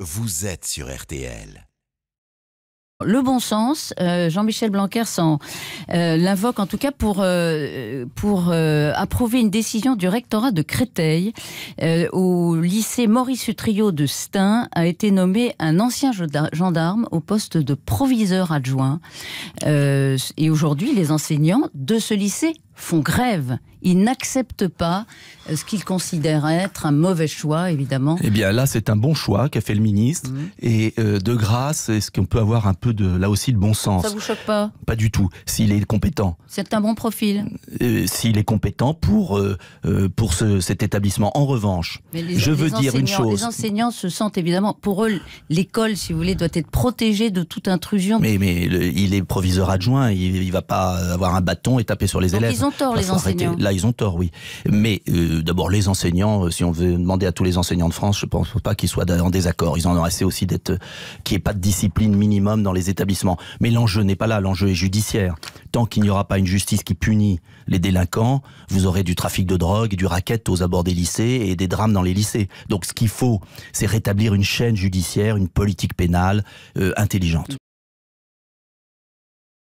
Vous êtes sur RTL. Le bon sens, euh, Jean-Michel Blanquer s'en euh, l'invoque en tout cas pour, euh, pour approuver une décision du rectorat de Créteil. au lycée Maurice Utriot de Stein a été nommé un ancien gendarme au poste de proviseur adjoint. et aujourd'hui, les enseignants de ce lycée font grève. Ils n'acceptent pas euh, ce qu'ils considèrent être un mauvais choix, évidemment. Eh bien là, c'est un bon choix qu'a fait le ministre. Mhm. Et euh, de grâce, est-ce qu'on peut avoir un peu de, là aussi de bon sens Ça vous choque pas Pas du tout, s'il est compétent. C'est un bon profil. Euh, s'il est compétent pour, pour cet établissement. En revanche, je veux dire une chose. Les enseignants se sentent évidemment, pour eux, l'école, si vous voulez, doit être protégée de toute intrusion. Mais, mais il est proviseur adjoint, il ne va pas avoir un bâton et taper sur les élèves ont tort, bah, les enseignants. Là, ils ont tort, oui. Mais euh, d'abord, les enseignants, euh, si on veut demander à tous les enseignants de France, je ne pense pas qu'ils soient en désaccord. Ils en ont assez aussi d'être euh, qu'il n'y ait pas de discipline minimum dans les établissements. Mais l'enjeu n'est pas là, l'enjeu est judiciaire. Tant qu'il n'y aura pas une justice qui punit les délinquants, vous aurez du trafic de drogue, du racket aux abords des lycées et des drames dans les lycées. Donc ce qu'il faut, c'est rétablir une chaîne judiciaire, une politique pénale intelligente.